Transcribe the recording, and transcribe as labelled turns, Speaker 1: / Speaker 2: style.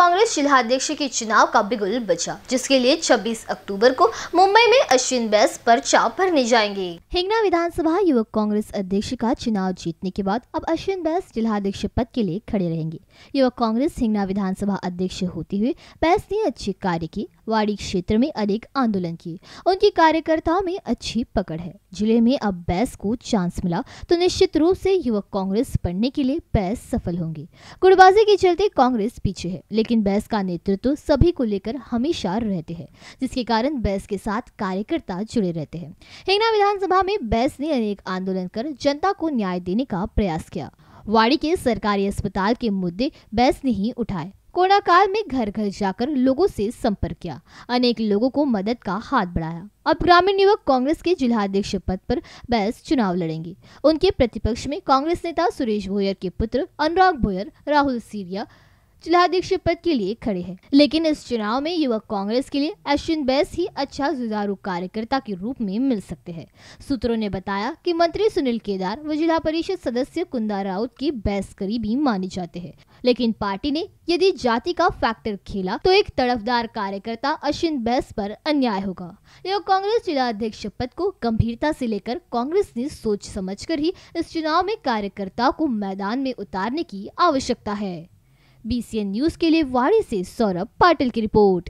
Speaker 1: कांग्रेस जिलाध्यक्ष के चुनाव का बिगुल बचा जिसके लिए 26 अक्टूबर को मुंबई में अश्विन बैस पर्चा भरने जाएंगे हिंगना विधानसभा युवक कांग्रेस अध्यक्ष का चुनाव जीतने के बाद अब अश्विन बैस जिलाध्यक्ष पद के लिए खड़े रहेंगे युवक कांग्रेस हिंगना विधानसभा अध्यक्ष होते हुए बैस ने अच्छे कार्य की वाड़ी क्षेत्र में अनेक आंदोलन किए उनकी कार्यकर्ताओं में अच्छी पकड़ है जिले में अब बैस को चांस मिला तो निश्चित रूप से युवक कांग्रेस बनने के लिए बैस सफल होंगे गुड़बाजी के चलते कांग्रेस पीछे है लेकिन बैस का नेतृत्व सभी को लेकर हमेशा रहते हैं जिसके कारण बैस के साथ कार्यकर्ता जुड़े रहते हैं हिंगना विधानसभा में बैस ने अनेक आंदोलन कर जनता को न्याय देने का प्रयास किया वाड़ी के सरकारी अस्पताल के मुद्दे बैस ने ही उठाए काल में घर घर जाकर लोगों से संपर्क किया अनेक लोगों को मदद का हाथ बढ़ाया अब ग्रामीण युवक कांग्रेस के जिलाध्यक्ष पद पर बहस चुनाव लड़ेंगे उनके प्रतिपक्ष में कांग्रेस नेता सुरेश भोयर के पुत्र अनुराग भोयर राहुल सीरिया जिलाध्यक्ष पद के लिए खड़े हैं लेकिन इस चुनाव में युवक कांग्रेस के लिए अश्विन बैस ही अच्छा जुजारू कार्यकर्ता के रूप में मिल सकते हैं सूत्रों ने बताया कि मंत्री सुनील केदार व जिला परिषद सदस्य कुंदा राउत के बैस करीबी माने जाते हैं लेकिन पार्टी ने यदि जाति का फैक्टर खेला तो एक तड़फदार कार्यकर्ता अश्विन बैस पर अन्याय होगा युवक कांग्रेस जिला अध्यक्ष पद को गंभीरता से लेकर कांग्रेस ने सोच समझकर ही इस चुनाव में कार्यकर्ताओं को मैदान में उतारने की आवश्यकता है बीसीएन न्यूज के लिए वाड़ी से सौरभ पाटिल की रिपोर्ट